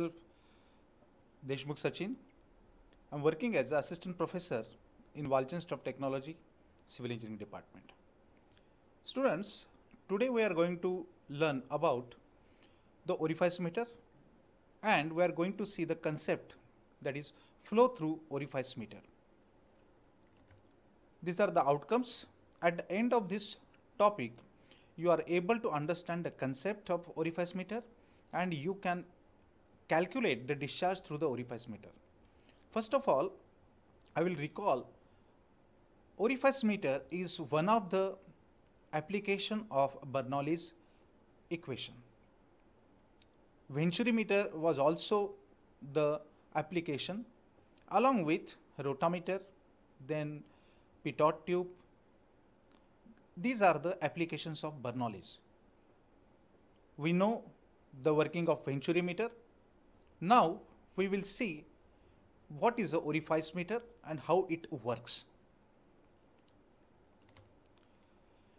myself, Deshmukh Sachin. I'm working as assistant professor in Walchenst of Technology, Civil Engineering Department. Students, today we are going to learn about the orifice meter and we are going to see the concept that is flow through orifice meter. These are the outcomes. At the end of this topic, you are able to understand the concept of orifice meter and you can calculate the discharge through the orifice meter. First of all, I will recall orifice meter is one of the application of Bernoulli's equation. Venturimeter was also the application along with rotameter, then pitot tube. These are the applications of Bernoulli's. We know the working of venturimeter now we will see what is the orifice meter and how it works.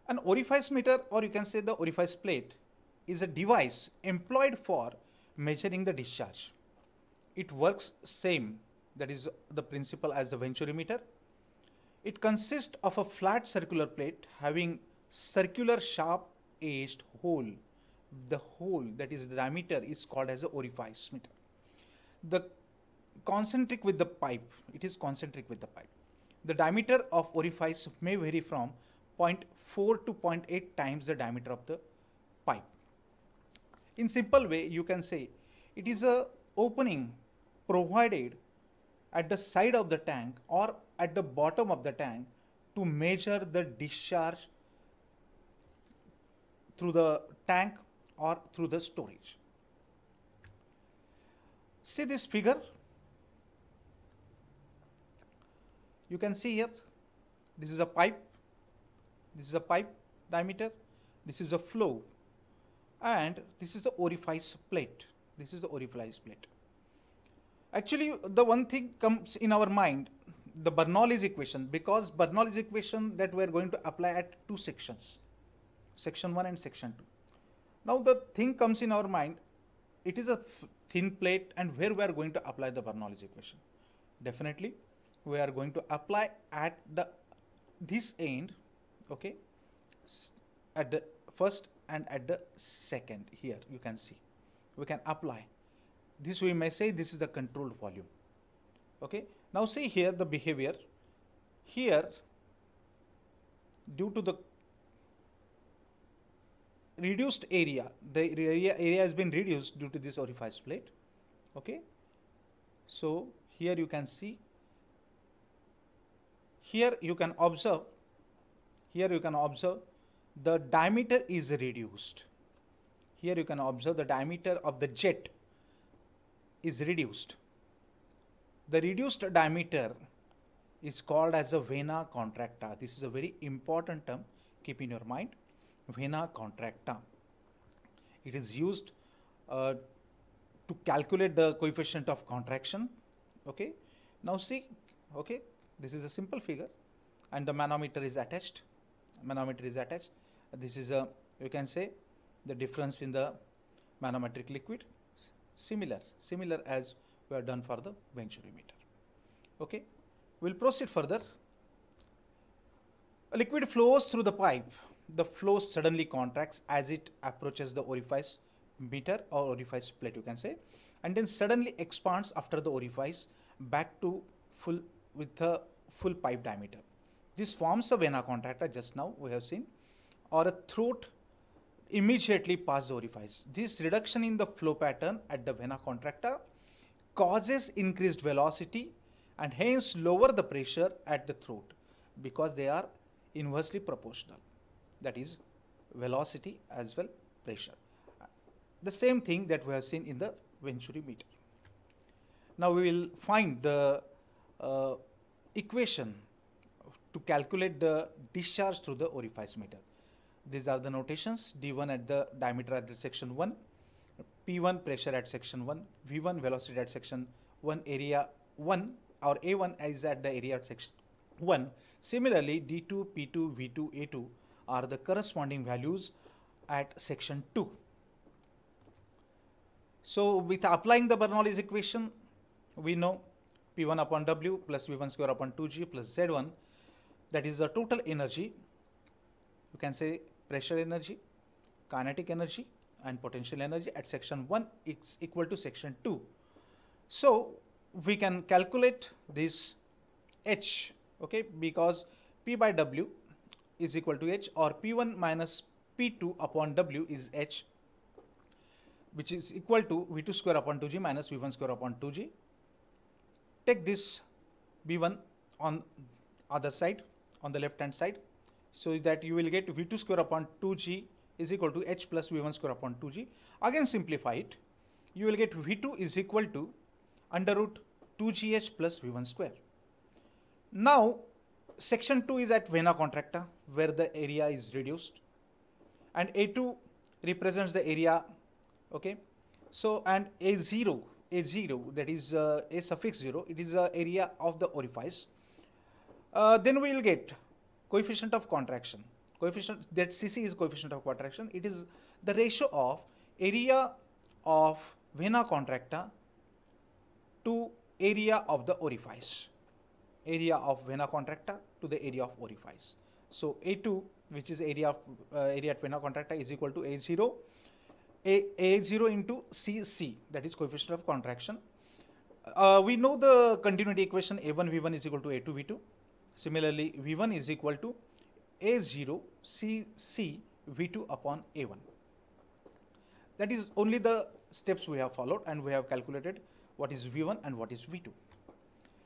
An orifice meter or you can say the orifice plate is a device employed for measuring the discharge. It works same that is the principle as the venturimeter. It consists of a flat circular plate having circular sharp edged hole. The hole that is the diameter is called as the orifice meter the concentric with the pipe. It is concentric with the pipe. The diameter of orifice may vary from 0.4 to 0.8 times the diameter of the pipe. In simple way, you can say it is a opening provided at the side of the tank or at the bottom of the tank to measure the discharge through the tank or through the storage. See this figure? You can see here, this is a pipe, this is a pipe diameter, this is a flow, and this is the orifice plate. This is the orifice plate. Actually, the one thing comes in our mind, the Bernoulli's equation, because Bernoulli's equation that we are going to apply at two sections, section 1 and section 2. Now the thing comes in our mind, it is a thin plate and where we are going to apply the Bernoulli's equation. Definitely, we are going to apply at the this end, okay, at the first and at the second here you can see we can apply this we may say this is the controlled volume okay now see here the behavior here due to the reduced area, the area, area has been reduced due to this orifice plate. Okay. So here you can see, here you can observe, here you can observe the diameter is reduced. Here you can observe the diameter of the jet is reduced. The reduced diameter is called as a vena contracta. This is a very important term, keep in your mind vena contracta. It is used uh, to calculate the coefficient of contraction. Okay. Now see, okay, this is a simple figure and the manometer is attached. Manometer is attached. This is a, you can say, the difference in the manometric liquid. Similar, similar as we have done for the venturimeter. Okay. We'll proceed further. A liquid flows through the pipe the flow suddenly contracts as it approaches the orifice meter or orifice plate you can say and then suddenly expands after the orifice back to full with the full pipe diameter. This forms a vena contracta just now we have seen or a throat immediately past the orifice. This reduction in the flow pattern at the vena contracta causes increased velocity and hence lower the pressure at the throat because they are inversely proportional that is velocity as well pressure. The same thing that we have seen in the Venturi meter. Now we will find the uh, equation to calculate the discharge through the orifice meter. These are the notations D1 at the diameter at the section 1, P1 pressure at section 1, V1 velocity at section 1, area 1 or A1 is at the area at section 1. Similarly, D2, P2, V2, A2 are the corresponding values at section 2. So with applying the Bernoulli's equation, we know P1 upon W plus V1 square upon 2G plus Z1, that is the total energy, you can say pressure energy, kinetic energy and potential energy at section 1 is equal to section 2. So we can calculate this H, okay, because P by W is equal to h or p1 minus p2 upon w is h which is equal to v2 square upon 2g minus v1 square upon 2g. Take this v one on other side on the left hand side so that you will get v2 square upon 2g is equal to h plus v1 square upon 2g. Again simplify it. You will get v2 is equal to under root 2gh plus v1 square. Now section 2 is at vena contracta where the area is reduced and a2 represents the area okay so and a0 a0 that is uh, a suffix 0 it is the area of the orifice uh, then we will get coefficient of contraction coefficient that cc is coefficient of contraction it is the ratio of area of vena contracta to area of the orifice area of vena contracta to the area of orifice. So A2 which is area of uh, area at vena contracta is equal to A0 A, A0 into CC that is coefficient of contraction. Uh, we know the continuity equation A1 V1 is equal to A2 V2. Similarly V1 is equal to A0 CC V2 upon A1. That is only the steps we have followed and we have calculated what is V1 and what is V2.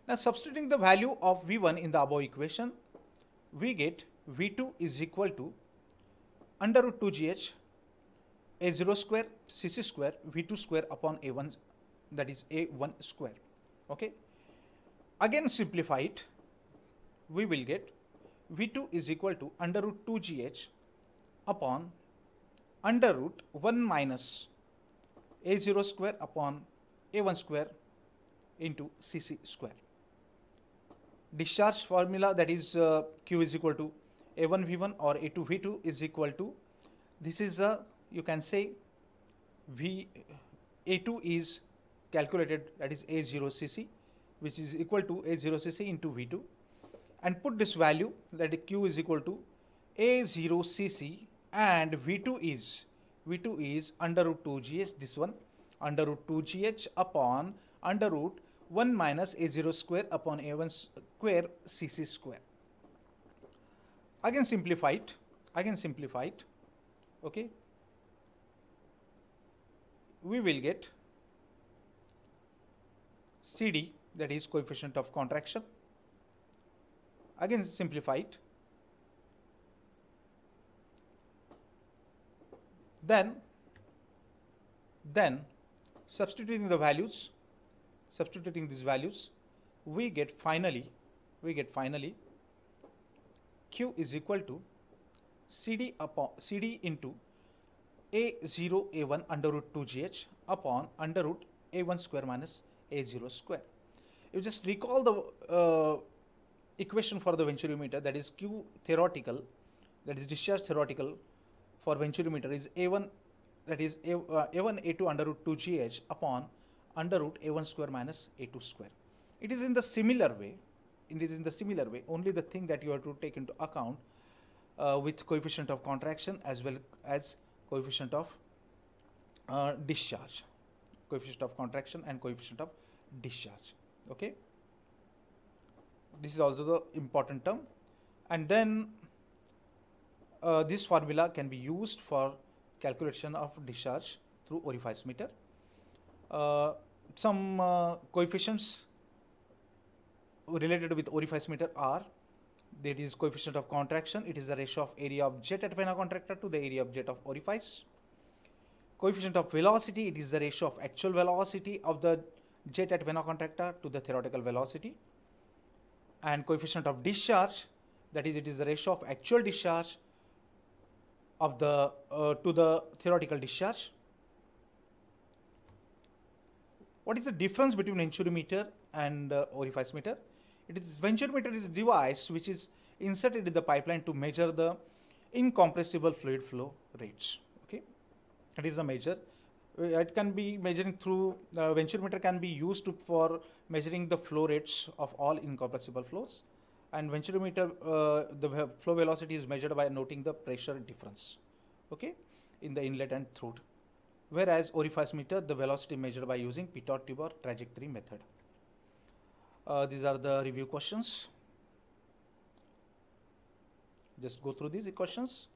Now substituting the value of V1 in the above equation, we get V2 is equal to under root 2GH A0 square CC square V2 square upon A1 that is A1 square. Okay. Again simplify it, we will get V2 is equal to under root 2GH upon under root 1 minus a0 square upon a1 square into cc square discharge formula that is uh, Q is equal to A1 V1 or A2 V2 is equal to this is a you can say V A2 is calculated that is A0 cc which is equal to A0 cc into V2 and put this value that Q is equal to A0 cc and V2 is V2 is under root 2 GH this one under root 2 GH upon under root 1 minus a0 square upon a1 square cc square. I can simplify it. I can simplify it. Okay. We will get CD that is coefficient of contraction. Again simplify it. Then, then substituting the values substituting these values, we get finally, we get finally Q is equal to CD upon CD into A0 A1 under root 2GH upon under root A1 square minus A0 square. You just recall the uh, equation for the venturimeter that is Q theoretical that is discharge theoretical for venturimeter is A1 that is A, uh, A1 A2 under root 2 GH upon under root a1 square minus a2 square. It is in the similar way, it is in the similar way, only the thing that you have to take into account uh, with coefficient of contraction as well as coefficient of uh, discharge, coefficient of contraction and coefficient of discharge. Okay. This is also the important term. And then uh, this formula can be used for calculation of discharge through orifice meter. Uh, some uh, coefficients related with orifice meter are that is coefficient of contraction it is the ratio of area of jet at vena contractor to the area of jet of orifice coefficient of velocity it is the ratio of actual velocity of the jet at vena contractor to the theoretical velocity and coefficient of discharge that is it is the ratio of actual discharge of the uh, to the theoretical discharge What is the difference between venturimeter and uh, orifice meter? It is venturimeter is a device which is inserted in the pipeline to measure the incompressible fluid flow rates. Okay, it is the measure. Uh, it can be measuring through uh, venturimeter can be used to, for measuring the flow rates of all incompressible flows, and venturimeter uh, the flow velocity is measured by noting the pressure difference. Okay, in the inlet and throat whereas orifice meter the velocity measured by using pitot tube or trajectory method. Uh, these are the review questions. Just go through these questions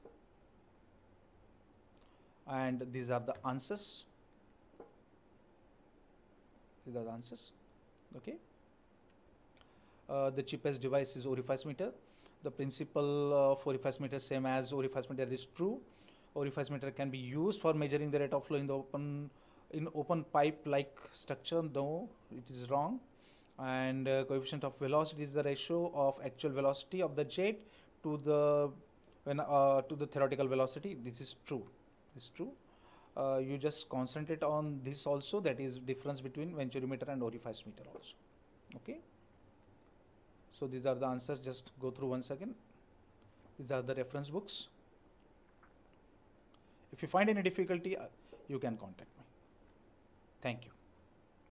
and these are the answers. These are the answers. Okay. Uh, the cheapest device is orifice meter. The principle of orifice meter same as orifice meter is true orifice meter can be used for measuring the rate of flow in the open in open pipe like structure no it is wrong and uh, coefficient of velocity is the ratio of actual velocity of the jet to the when uh, to the theoretical velocity this is true this is true uh, you just concentrate on this also that is difference between venturimeter and orifice meter also okay so these are the answers just go through once again these are the reference books if you find any difficulty, uh, you can contact me. Thank you.